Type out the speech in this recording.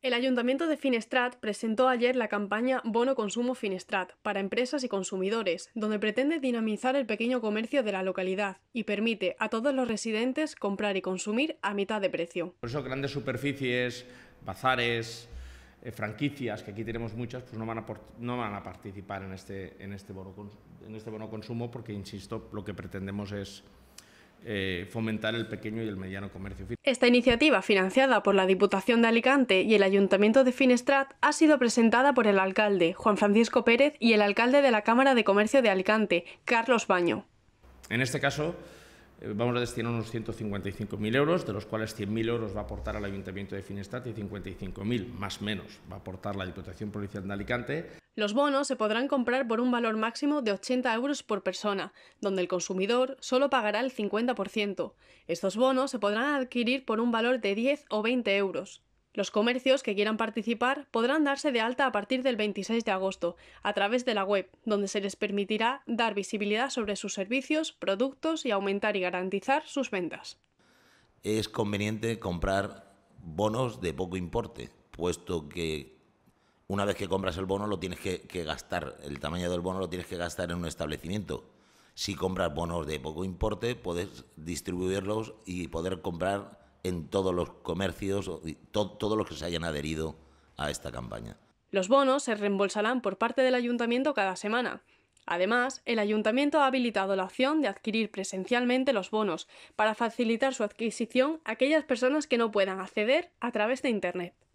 El Ayuntamiento de Finestrat presentó ayer la campaña Bono Consumo Finestrat para empresas y consumidores, donde pretende dinamizar el pequeño comercio de la localidad y permite a todos los residentes comprar y consumir a mitad de precio. Por eso grandes superficies, bazares, eh, franquicias, que aquí tenemos muchas, pues no van a, participar en este bono consumo porque, insisto, lo que pretendemos es eh, fomentar el pequeño y el mediano comercio. Esta iniciativa, financiada por la Diputación de Alicante y el Ayuntamiento de Finestrat, ha sido presentada por el alcalde, Juan Francisco Pérez, y el alcalde de la Cámara de Comercio de Alicante, Carlos Baño. En este caso, eh, vamos a destinar unos 155.000 euros, de los cuales 100.000 euros va a aportar al Ayuntamiento de Finestrat y 55.000, más menos, va a aportar la Diputación Provincial de Alicante. Los bonos se podrán comprar por un valor máximo de 80 euros por persona, donde el consumidor solo pagará el 50%. Estos bonos se podrán adquirir por un valor de 10 o 20 euros. Los comercios que quieran participar podrán darse de alta a partir del 26 de agosto a través de la web, donde se les permitirá dar visibilidad sobre sus servicios, productos y aumentar y garantizar sus ventas. Es conveniente comprar bonos de poco importe, puesto que una vez que compras el bono lo tienes que, gastar, el tamaño del bono lo tienes que gastar en un establecimiento si compras bonos de poco importe, puedes distribuirlos y poder comprar en todos los comercios, o todos los que se hayan adherido a esta campaña. Los bonos se reembolsarán por parte del ayuntamiento cada semana. Además, el ayuntamiento ha habilitado la opción de adquirir presencialmente los bonos para facilitar su adquisición a aquellas personas que no puedan acceder a través de Internet.